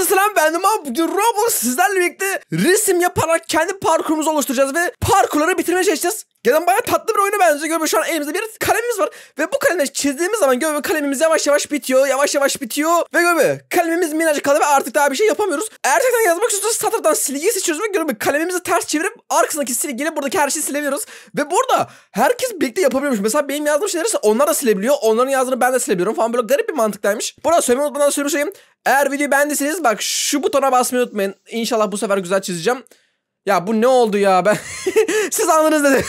Herkese selam ben Duman. Bugün Roblox sizlerle birlikte resim yaparak kendi parkurumuzu oluşturacağız ve parkurları bitirmeye çalışacağız. Gerçekten bayağı tatlı bir oyuna benziyor. Gördüğünüz şu an elimizde bir kalemimiz var. Ve bu kalemle çizdiğimiz zaman gördüğünüz kalemimiz yavaş yavaş bitiyor. Yavaş yavaş bitiyor. Ve gördüğünüz kalemimiz minnacık kaldı ve artık daha bir şey yapamıyoruz. Erkekten yazmak istiyorsanız satırdan silgiyi seçiyoruz. Ve gördüğünüz kalemimizi ters çevirip arkasındaki silgiyle buradaki her şeyi silebiliyoruz. Ve burada herkes birlikte yapabiliyormuş. Mesela benim yazdığım şeyler ise onlar da silebiliyor. Onların yazdığını ben de silebiliyorum falan. Böyle garip bir mantıktaymış. Burada söylemeyi unutmadan söylemiş Eğer videoyu beğendiyseniz bak şu butona basmayı unutmayın. İnşallah bu sefer güzel çizeceğim. Ya bu ne oldu ya ben Siz anladınız dedi.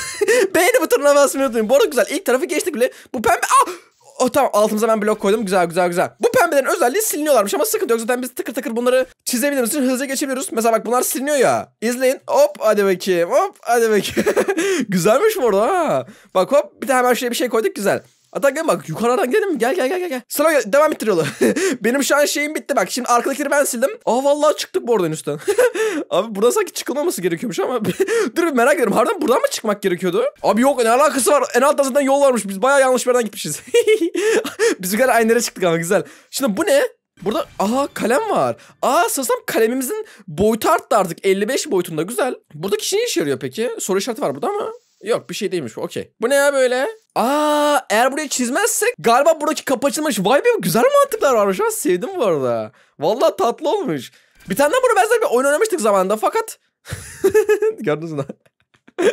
Beğeni butonuna basmayı unutmayın. Bu arada güzel. İlk tarafı geçtik bile. Bu pembe... Ah! Oh tamam altımıza ben blok koydum. Güzel güzel güzel. Bu pembelerin özelliği siliniyorlarmış ama sıkıntı yok. Zaten biz tıkır tıkır bunları çizebildiğimiz için hızlıca geçebiliyoruz. Mesela bak bunlar siliniyor ya. İzleyin. Hop hadi bakayım. Hop hadi bakayım. Güzelmiş bu arada ha. Bak hop bir de hemen şuraya bir şey koyduk güzel. Hatta gel bak yukarıdan gidelim mi? Gel gel gel gel. gel. Sana devam ettir yolu. Benim şu an şeyim bitti bak. Şimdi arkadakileri ben sildim. Aa vallahi çıktık bu oradan üstten. Abi burada sanki çıkılmaması gerekiyormuş ama. Dur bir merak ediyorum. Harbiden buradan mı çıkmak gerekiyordu? Abi yok ne alakası var? En altta zaten yol varmış. Biz bayağı yanlış bir yerden gitmişiz. Biz yukarı aynı yere çıktık ama güzel. Şimdi bu ne? Burada aha kalem var. Aa sanırsam kalemimizin boyutu arttı artık. 55 boyutunda güzel. Buradaki şey ne işe yarıyor peki? Soru işareti var burada ama. Yok bir şey değilmiş bu okey. Bu ne ya böyle? Aa eğer buraya çizmezsek galiba buradaki kapı açılmış. Vay be güzel mantıklar varmış ha sevdim bu arada. Valla tatlı olmuş. Bir tane daha buna benzer bir oyun oynamıştık zamanında fakat. Gördünüz mü?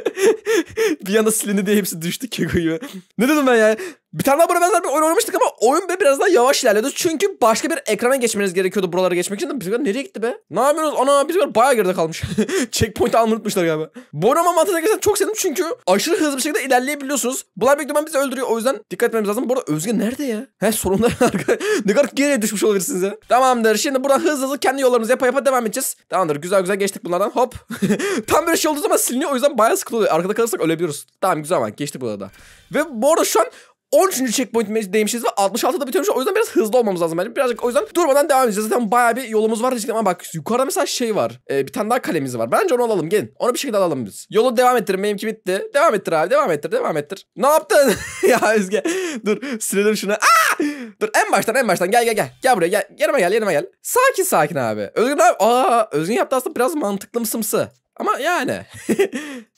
bir yanda silindi diye hepsi düştü kekoyu. ne dedim ben ya? Bir tane daha buna bir oyun oynamıştık ama oyun be biraz daha yavaş ilerledi Çünkü başka bir ekrana geçmeniz gerekiyordu buralara geçmek için. Bizimkiler nereye gitti be? Ne yapıyorsunuz? Ana bizimkiler bayağı geride kalmış. Checkpoint almayı unutmuşlar galiba. Bu oynama mantığına gerçekten çok sevdim çünkü aşırı hızlı bir şekilde ilerleyebiliyorsunuz. Bunlar büyük bizi öldürüyor. O yüzden dikkat etmemiz lazım. Bu Özge nerede ya? He sonunda ne kadar geriye düşmüş olabilirsiniz ya. Tamamdır. Şimdi buradan hızlı hızlı kendi yollarımızı yapa yapa devam edeceğiz. Tamamdır. Güzel güzel geçtik bunlardan. Hop. Tam bir şey olduğu zaman siliniyor. O yüzden bayağı sıkılıyor. Arkada kalırsak ölebiliyoruz. Tamam güzel ama geçtik burada da. Ve bu arada şu an 13. checkpoint değmişiz ve 66'da bitirmiş. O yüzden biraz hızlı olmamız lazım bence. Birazcık o yüzden durmadan devam edeceğiz. Zaten bayağı bir yolumuz var. Ama bak yukarıda mesela şey var. Ee, bir tane daha kalemiz var. Bence onu alalım gelin. Onu bir şekilde alalım biz. Yolu devam ettirin. Benimki bitti. Devam ettir abi. Devam ettir. Devam ettir. Ne yaptın? ya Özge. Dur. Silelim şunu. Aa! Dur en baştan en baştan. Gel gel gel. Gel buraya gel. Yanıma gel yanıma gel. Sakin sakin abi. Özgün abi. Aa Özgün yaptı aslında biraz mantıklımsımsı. Ama yani.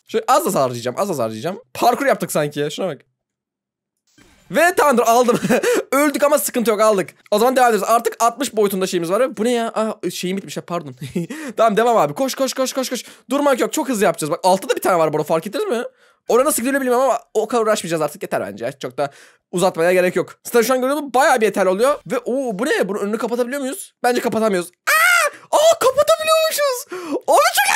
Şöyle az az harcayacağım az az harcayacağım. Parkur yaptık sanki şuna bak. Ve tamamdır aldım. Öldük ama sıkıntı yok aldık. O zaman devam ediyoruz. Artık 60 boyutunda şeyimiz var. Bu ne ya? Aa, ah, şeyim bitmiş ya pardon. tamam devam abi. Koş koş koş koş koş. Durmak yok. Çok hızlı yapacağız. Bak altta da bir tane var bu fark ettiniz mi? Orada nasıl gidiyor bilmiyorum ama o kadar uğraşmayacağız artık yeter bence. Çok da uzatmaya gerek yok. Stajı şu an görüyorum bayağı bir yeter oluyor. Ve o bu ne? Bunu önünü kapatabiliyor muyuz? Bence kapatamıyoruz. Aa! Aa kapatabiliyormuşuz. Onu çok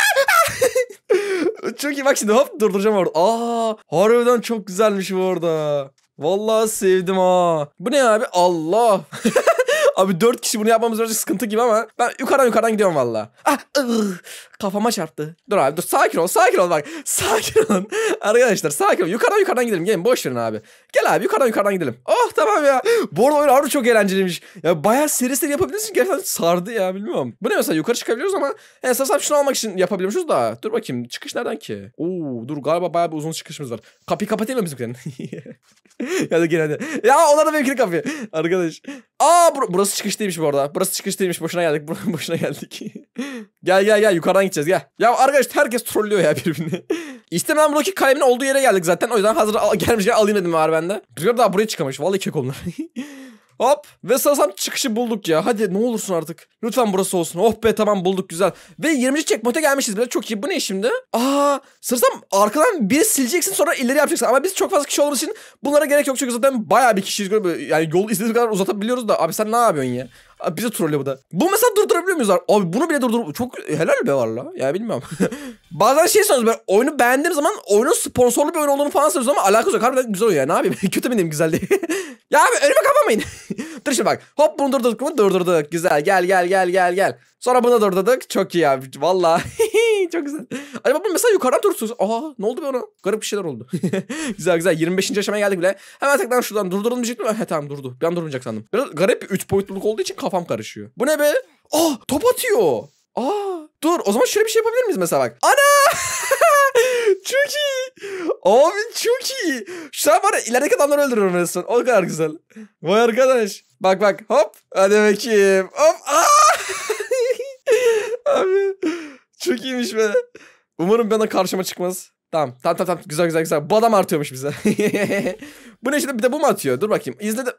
çok iyi bak şimdi hop durduracağım orada. Aa harbiden çok güzelmiş bu orada. Vallahi sevdim ha. Bu ne abi? Allah. Abi dört kişi bunu yapmamız birazcık sıkıntı gibi ama ben yukarıdan yukarıdan gidiyorum valla. Ah, ıh, kafama çarptı. Dur abi dur sakin ol sakin ol bak. Sakin ol Arkadaşlar sakin ol. Yukarıdan yukarıdan gidelim. Gelin boş verin abi. Gel abi yukarıdan yukarıdan gidelim tamam ya. Bu arada oyun harbi çok eğlenceliymiş. Ya bayağı seri seri yapabilirsin. Gerçekten sardı ya bilmiyorum. Bu ne mesela yukarı çıkabiliyoruz ama en esas şunu almak için yapabiliyormuşuz da. Dur bakayım çıkış nereden ki? Oo dur galiba bayağı bir uzun çıkışımız var. Kapıyı kapatayım mı bizimkilerin? ya da genelde. Ya onlar da benimkini kapıyı. Arkadaş. Aa bur burası çıkış değilmiş bu arada. Burası çıkış değilmiş. Boşuna geldik. boşuna geldik. gel gel gel yukarıdan gideceğiz gel. Ya arkadaş herkes trollüyor ya birbirini. İstemeden buradaki kalemin olduğu yere geldik zaten. O yüzden hazır al gelmişken alayım dedim var bende. Rüzgar daha buraya çıkamış. Vallahi gerçek onlar. Hop ve sanırsam çıkışı bulduk ya. Hadi ne olursun artık. Lütfen burası olsun. Oh be tamam bulduk güzel. Ve 20. checkpoint'e gelmişiz bile. Çok iyi. Bu ne şimdi? Aa sanırsam arkadan biri sileceksin sonra ileri yapacaksın. Ama biz çok fazla kişi olduğumuz için bunlara gerek yok. Çünkü zaten baya bir kişiyiz. Yani yol istediğimiz kadar uzatabiliyoruz da. Abi sen ne yapıyorsun ya? Bizi trollüyor bu da. Bu mesela durdurabiliyor muyuz? Abi bunu bile durdur... Çok helal be varla. Ya bilmiyorum. Bazen şey sanıyoruz ben oyunu beğendiğim zaman oyunun sponsorlu bir oyun olduğunu falan sanıyoruz ama alakası yok. Harbiden güzel oyun ya. Ne yapayım? Kötü mü diyeyim güzel diye. ya abi önüme kapamayın. Dur şimdi bak. Hop bunu durdurduk mu? Durdurduk. Güzel. Gel gel gel gel gel. Sonra bunu durdurduk. Çok iyi abi. Valla. Çok güzel. Acaba bu mesela yukarıdan dursunuz. Aha ne oldu be ona? Garip bir şeyler oldu. güzel güzel. 25. aşamaya geldik bile. Hemen tekrar şuradan durdurulmayacak mı? He tamam durdu. Ben durmayacak sandım. Biraz garip bir 3 boyutluluk olduğu için kafam karışıyor. Bu ne be? Ah top atıyor. Aa ah, dur o zaman şöyle bir şey yapabilir miyiz mesela bak. Ana! çok iyi. Abi çok iyi. Şu an var ya ilerideki adamları öldürürüm resmen. O kadar güzel. Vay arkadaş. Bak bak hop. Hadi bakayım. Hop. Aa! Ah! Abi. Çok iyiymiş be. Umarım bana karşıma çıkmaz. Tamam. Tamam tamam. tamam. Güzel güzel güzel. Bu adam artıyormuş bize. bu ne şimdi bir de bu mu atıyor? Dur bakayım. İzledim. de.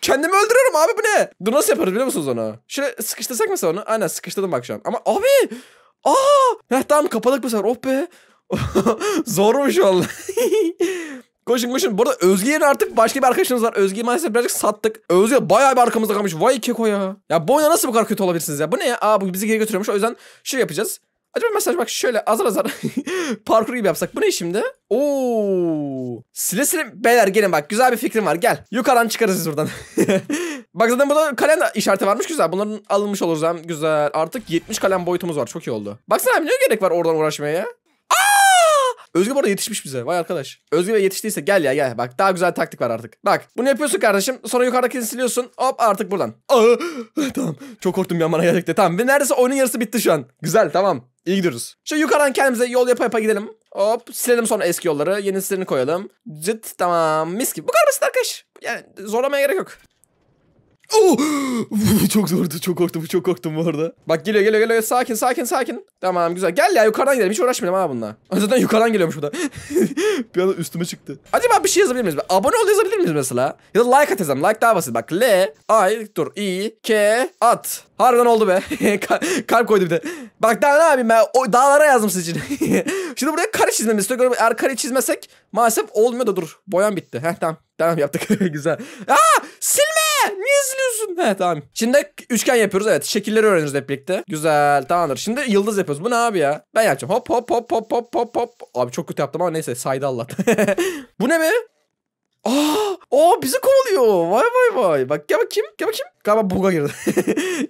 Kendimi öldürüyorum abi bu ne? Dur nasıl yaparız biliyor musunuz onu? Şöyle sıkıştırsak mesela onu. Aynen sıkıştırdım bak şu an. Ama abi. Aa. Heh, tamam kapadık bu sefer. Oh be. Zormuş valla. Koşun koşun. Burada Özge'ye artık başka bir arkadaşımız var. Özge'yi maalesef birazcık sattık. Özge bayağı bir arkamızda kalmış. Vay keko ya. Ya bu oyuna nasıl bu kadar kötü olabilirsiniz ya? Bu ne ya? Aa bu bizi geri götürüyormuş. O yüzden şey yapacağız. Acaba mesaj bak şöyle azar azar parkur gibi yapsak. Bu ne şimdi? Oo. Sile sile beyler gelin bak güzel bir fikrim var gel. Yukarıdan çıkarız biz buradan. bak zaten burada kalem işareti varmış güzel. Bunların alınmış olur zaten güzel. Artık 70 kalem boyutumuz var çok iyi oldu. Baksana abi ne gerek var oradan uğraşmaya ya? Özgür burada yetişmiş bize. Vay arkadaş. Özgür'e yetiştiyse gel ya gel. Bak daha güzel taktik var artık. Bak bunu yapıyorsun kardeşim. Sonra yukarıdakini siliyorsun. Hop artık buradan. Aa, ah, ah, tamam. Çok korktum ya bana gerçekten. Tamam. Ve neredeyse oyunun yarısı bitti şu an. Güzel tamam. İyi gidiyoruz. Şu yukarıdan kendimize yol yapa yapa gidelim. Hop silelim sonra eski yolları. Yenisilerini koyalım. Cıt tamam mis gibi. Bu kadar basit arkadaş. Yani zorlamaya gerek yok. Oh çok zordu. Çok korktum. Çok korktum bu arada. Bak geliyor geliyor geliyor. Sakin sakin sakin. Tamam güzel. Gel ya yukarıdan gidelim. Hiç uğraşmayalım ha bununla. Zaten yukarıdan geliyormuş bu da. bir anda üstüme çıktı. Acaba bir şey yazabilir miyiz? Abone ol yazabilir miyiz mesela? Ya da like at yazalım. Like daha basit. Bak L, I, dur I, K, at. Harbiden oldu be. Kalp koydu bir de. Bak daha ne yapayım ben? O, dağlara yazdım sizin için. Şimdi buraya kare çizmemiz istiyorum. Eğer kare çizmesek maalesef olmuyor da dur. Boyam bitti. Heh tamam. Tamam yaptık. güzel. Aa! Silme! niye izliyorsun? He tamam. Şimdi üçgen yapıyoruz evet. Şekilleri öğreniyoruz hep birlikte. Güzel tamamdır. Şimdi yıldız yapıyoruz. Bu ne abi ya? Ben yapacağım. Hop hop hop hop hop hop hop. Abi çok kötü yaptım ama neyse saydı Allah. Bu ne be? Aa, aa bizi kovalıyor. Vay vay vay. Bak gel bak kim, Gel bak kim. Galiba buga girdi.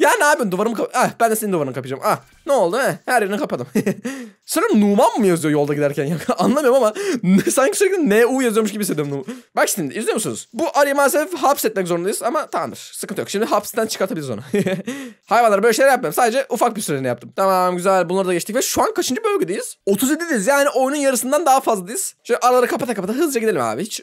ya ne yapıyorsun duvarımı kap... Ah ben de senin duvarını kapayacağım. Ah ne oldu he? Eh, her yerini kapadım. Sanırım Numan mı yazıyor yolda giderken Anlamıyorum ama sanki sürekli NU yazıyormuş gibi hissediyorum. Numan. Bak şimdi izliyor musunuz? Bu arayı maalesef hapsetmek zorundayız ama tamamdır. Sıkıntı yok. Şimdi hapisten çıkartabiliriz onu. Hayvanlar böyle şeyler yapmam. Sadece ufak bir süreliğine yaptım. Tamam güzel bunları da geçtik ve şu an kaçıncı bölgedeyiz? 37'deyiz yani oyunun yarısından daha fazladayız. Şöyle araları kapata kapata hızlıca gidelim abi. Hiç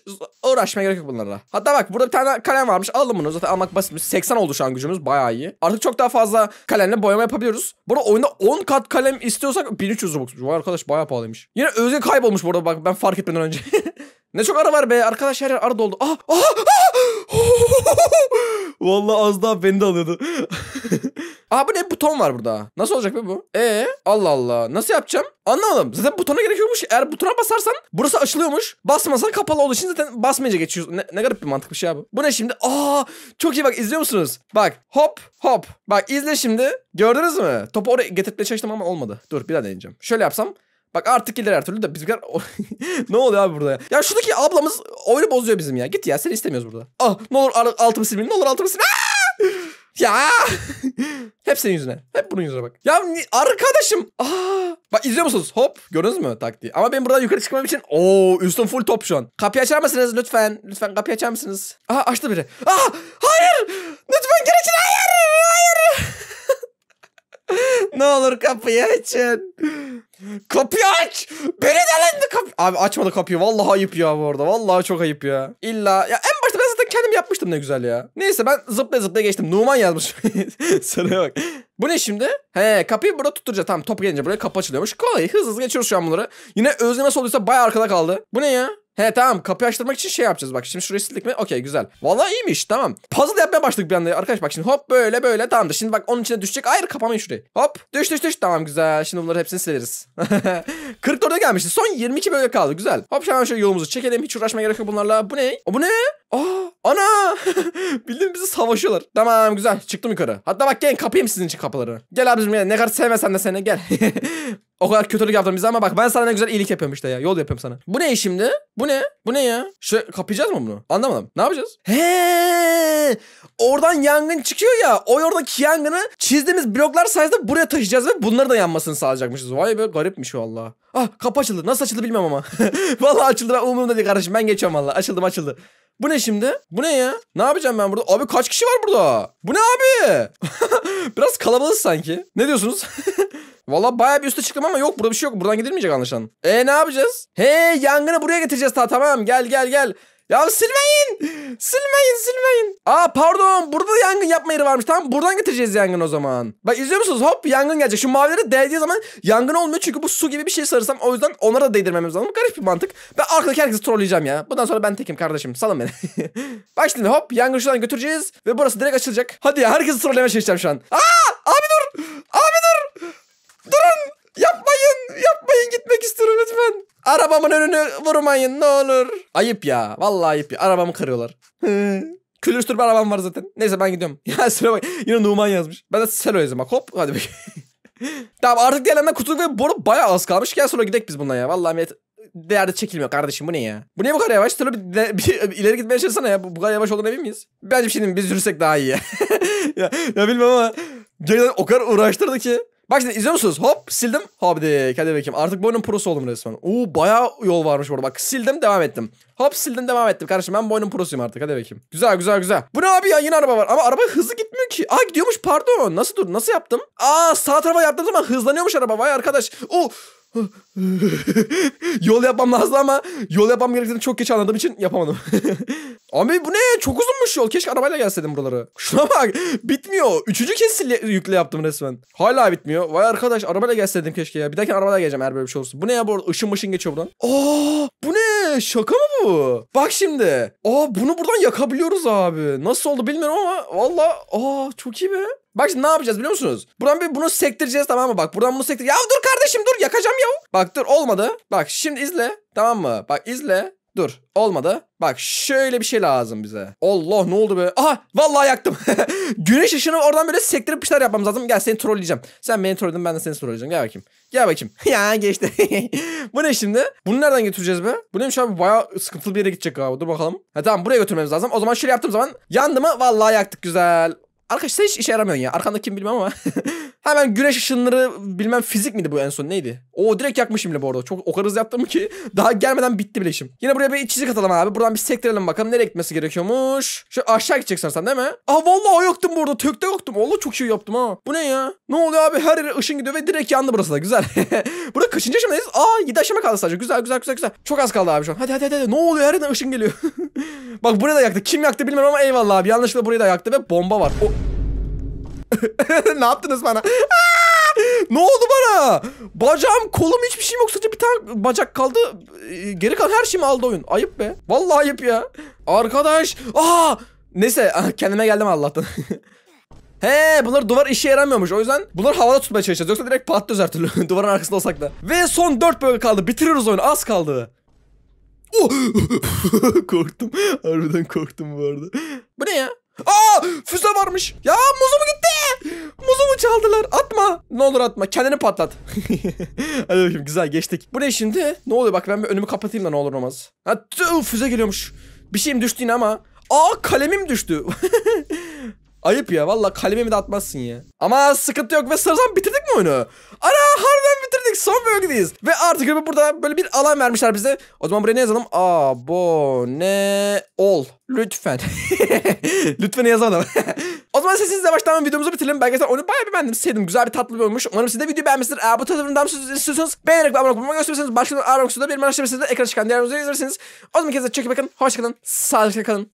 uğraş uğraşmaya gerek yok bunlarla. Hatta bak burada bir tane kalem varmış. Alalım bunu. Zaten almak basitmiş. 80 oldu şu an gücümüz. Bayağı iyi. Artık çok daha fazla kalemle boyama yapabiliyoruz. Burada oyunda 10 kat kalem istiyorsak 1300 Robux. Vay arkadaş bayağı pahalıymış. Yine özge kaybolmuş burada bak ben fark etmeden önce. ne çok ara var be. Arkadaş her yer ara doldu. Ah! Ah! ah! Vallahi az daha beni de alıyordu. Aha bu ne buton var burada. Nasıl olacak be bu? Ee Allah Allah. Nasıl yapacağım? Anlamadım. Zaten butona gerek yokmuş. Eğer butona basarsan burası açılıyormuş. Basmasan kapalı olduğu için zaten basmayınca geçiyorsun. Ne, ne garip bir mantık bir şey abi. Bu ne şimdi? Aa çok iyi bak izliyor musunuz? Bak hop hop. Bak izle şimdi. Gördünüz mü? Topu oraya getirmeye çalıştım ama olmadı. Dur bir daha deneyeceğim. Şöyle yapsam. Bak artık gelir her türlü de bizimkiler... ne oluyor abi burada ya? Ya şuradaki ablamız oyunu bozuyor bizim ya. Git ya seni istemiyoruz burada. Ah ne olur altımı silmeyin ne olur altımı silmeyin. Ya. Hep yüzüne. Hep bunun yüzüne bak. Ya arkadaşım. Aa. Bak izliyor musunuz? Hop. Gördünüz mü taktiği? Ama ben buradan yukarı çıkmam için. Oo üstüm full top şu an. Kapıyı açar mısınız lütfen? Lütfen kapıyı açar mısınız? Aha açtı biri. Aa hayır. Lütfen geri için. Hayır. Hayır. ne olur kapıyı açın. Kapıyı aç. Beni delendi kapı. Abi açmadı kapıyı. Vallahi ayıp ya bu arada. Vallahi çok ayıp ya. İlla ya en kendim yapmıştım ne güzel ya. Neyse ben zıpla zıpla geçtim. Numan yazmış. Sıraya bak. Bu ne şimdi? He kapıyı burada tutturacağız. Tamam top gelince buraya kapı açılıyormuş. Kolay hızlı hızlı geçiyoruz şu an bunları. Yine Özge nasıl olduysa baya arkada kaldı. Bu ne ya? He tamam kapıyı açtırmak için şey yapacağız bak şimdi şurayı sildik mi? Okey güzel. Vallahi iyiymiş tamam. Puzzle yapmaya başladık bir anda arkadaş bak şimdi hop böyle böyle tamamdır. Şimdi bak onun içine düşecek. Hayır kapamayın şurayı. Hop düş düş düş tamam güzel. Şimdi bunları hepsini sileriz. 44'e gelmişti. Son 22 böyle kaldı güzel. Hop şu an şöyle yolumuzu çekelim. Hiç uğraşmaya gerek yok bunlarla. Bu ne? O bu ne? Aa ana bildiğin bizi savaşıyorlar. Tamam güzel çıktım yukarı. Hatta bak gelin kapayım sizin için kapıları. Gel abicim gel ne kadar sevmesen de seni gel. O kadar kötülük yaptım bize ama bak ben sana ne güzel iyilik yapıyorum işte ya. Yol yapıyorum sana. Bu ne şimdi? Bu ne? Bu ne ya? Şu kapayacağız mı bunu? Anlamadım. Ne yapacağız? He! Oradan yangın çıkıyor ya. O oradaki yangını çizdiğimiz bloklar sayesinde buraya taşıyacağız ve bunları da yanmasını sağlayacakmışız. Vay be garipmiş valla. Ah kapı açıldı. Nasıl açıldı bilmem ama. valla açıldı umurumda değil kardeşim. Ben geçiyorum valla. Açıldım açıldı. Bu ne şimdi? Bu ne ya? Ne yapacağım ben burada? Abi kaç kişi var burada? Bu ne abi? Biraz kalabalık sanki. Ne diyorsunuz? Vallahi baya bir üste çıktım ama yok burada bir şey yok. Buradan gidilmeyecek anlaşılan. E ne yapacağız? He yangını buraya getireceğiz ta tamam. Gel gel gel. Ya silmeyin. Silmeyin silmeyin. Aa pardon burada yangın yapma yeri varmış. Tamam buradan getireceğiz yangın o zaman. Bak izliyor musunuz? Hop yangın gelecek. Şu mavileri değdiği zaman yangın olmuyor. Çünkü bu su gibi bir şey sarırsam o yüzden onlara da değdirmemiz lazım. Garip bir mantık. Ben arkadaki herkesi trolleyeceğim ya. Bundan sonra ben tekim kardeşim. Salın beni. Bak hop yangın şuradan götüreceğiz. Ve burası direkt açılacak. Hadi ya herkesi trollemeye çalışacağım şu an. Aa abi dur. Abi dur. Durun. Yapmayın. Yapmayın gitmek istiyorum lütfen. Arabamın önünü vurmayın ne olur. Ayıp ya. Vallahi ayıp ya. Arabamı kırıyorlar. Külüstür bir arabam var zaten. Neyse ben gidiyorum. Ya sıra bak. Yine Numan yazmış. Ben de Selo yazayım bak. Hop hadi bakayım. tamam artık diğerlerinden kurtulduk ve boru arada bayağı az kalmış. Gel sonra gidelim biz bundan ya. Vallahi millet değerde çekilmiyor kardeşim bu ne ya? Bu niye bu kadar yavaş? Selo bir, bir, bir, bir, ileri gitmeye çalışsana ya. Bu, bu kadar yavaş olduğuna emin miyiz? Bence bir şey diyeyim. Biz yürüsek daha iyi ya. ya, ya bilmem ama Gerçekten o kadar uğraştırdı ki. Bak şimdi izliyor musunuz? Hop sildim. Habdik hadi bakayım. Artık bu oyunun prosu oldum resmen. Oo bayağı yol varmış burada. Bak sildim devam ettim. Hop sildim devam ettim. Kardeşim ben bu oyunun prosuyum artık. Hadi bakayım. Güzel güzel güzel. Bu ne abi ya? Yine araba var. Ama araba hızlı gitmiyor ki. Aa gidiyormuş pardon. Nasıl dur? Nasıl yaptım? Aa sağ tarafa yaptığım zaman hızlanıyormuş araba. Vay arkadaş. Oo. yol yapmam lazım ama yol yapmam gerektiğini çok geç anladığım için yapamadım. Abi bu ne? Çok uzunmuş yol. Keşke arabayla gelseydim buraları. Şuna bak. Bitmiyor. Üçüncü kez yükle yaptım resmen. Hala bitmiyor. Vay arkadaş arabayla gelseydim keşke ya. Bir dahaki arabayla geleceğim eğer böyle bir şey olursa. Bu ne ya bu arada? Işın mışın geçiyor buradan. Aa bu ne? Şaka mı bu? Bak şimdi. Aa bunu buradan yakabiliyoruz abi. Nasıl oldu bilmiyorum ama valla aa çok iyi be. Bak şimdi ne yapacağız biliyor musunuz? Buradan bir bunu sektireceğiz tamam mı? Bak buradan bunu sektir. Ya dur kardeşim dur yakacağım ya. Bak dur olmadı. Bak şimdi izle. Tamam mı? Bak izle. Dur olmadı. Bak şöyle bir şey lazım bize. Allah ne oldu be? Aha vallahi yaktım. Güneş ışını oradan böyle sektirip bir şeyler yapmamız lazım. Gel seni trolleyeceğim. Sen beni trolledin ben de seni trolleyeceğim. Gel bakayım. Gel bakayım. ya geçti. Bu ne şimdi? Bunu nereden götüreceğiz be? Bu neymiş abi? Bayağı sıkıntılı bir yere gidecek abi. Dur bakalım. Ha tamam buraya götürmemiz lazım. O zaman şöyle yaptığım zaman yandı mı? Vallahi yaktık güzel. Arkadaşlar hiç işe yaramıyorsun ya. Arkanda kim bilmem ama. Hemen güneş ışınları bilmem fizik miydi bu en son neydi? O direkt yakmışım bile bu arada. Çok o kadar hızlı yaptım ki daha gelmeden bitti bile işim. Yine buraya bir çizik atalım abi. Buradan bir sektirelim bakalım nereye gitmesi gerekiyormuş. Şu aşağı gideceksin sen değil mi? Aa vallahi yoktum burada arada. Tökte yoktum. Allah çok iyi şey yaptım ha. Bu ne ya? Ne oluyor abi? Her yere ışın gidiyor ve direkt yandı burası da. Güzel. Burada kaçıncı aşamadayız? Aa 7 aşama kaldı sadece. Güzel güzel güzel güzel. Çok az kaldı abi şu an. Hadi hadi hadi. hadi. Ne oluyor? Her yerden ışın geliyor. Bak burayı da yaktı. Kim yaktı bilmiyorum ama eyvallah abi. Yanlışlıkla burayı da yaktı ve bomba var. O... ne yaptınız bana? ne oldu bana? Bacağım, kolum hiçbir şeyim yok. Sadece bir tane bacak kaldı. Ee, geri kalan her şeyimi aldı oyun. Ayıp be. Vallahi ayıp ya. Arkadaş. Aa! Neyse ah, kendime geldim Allah'tan. He bunlar duvar işe yaramıyormuş. O yüzden bunları havada tutmaya çalışacağız. Yoksa direkt patlıyoruz her türlü. Duvarın arkasında olsak da. Ve son 4 bölge kaldı. Bitiriyoruz oyunu. Az kaldı. korktum. Harbiden korktum bu arada. Bu ne ya? Aa füze varmış. Ya muzumu gitti. Muzumu çaldılar. Atma. Ne olur atma. Kendini patlat. Hadi bakayım güzel geçtik. Bu ne şimdi? Ne oluyor bak ben bir önümü kapatayım da ne olur olmaz. Ha tüh, füze geliyormuş. Bir şeyim düştü yine ama. Aa kalemim düştü. Ayıp ya valla kalemimi de atmazsın ya. Ama sıkıntı yok ve sıradan bitirdik mi oyunu? Ana harbiden bitirdik. Son bölgedeyiz. Ve artık gibi burada böyle bir alan vermişler bize. O zaman buraya ne yazalım? Abone ol. Lütfen. Lütfen yazamadım. O zaman sessizle baştan videomuzu bitirelim. Belgesel onu bayağı bir beğendim. Sevdim. Güzel bir tatlı bir oyunmuş. Umarım siz de videoyu beğenmişsiniz. Eğer bu tatlı videomu istiyorsanız beğenerek ve abone olmayı gösterirseniz. Başka bir aramak bir benim araştırmasınızda ekrana çıkan diğer videoları izlersiniz. O zaman kendinize çok iyi bakın. Hoşçakalın. Sağlıkla kalın.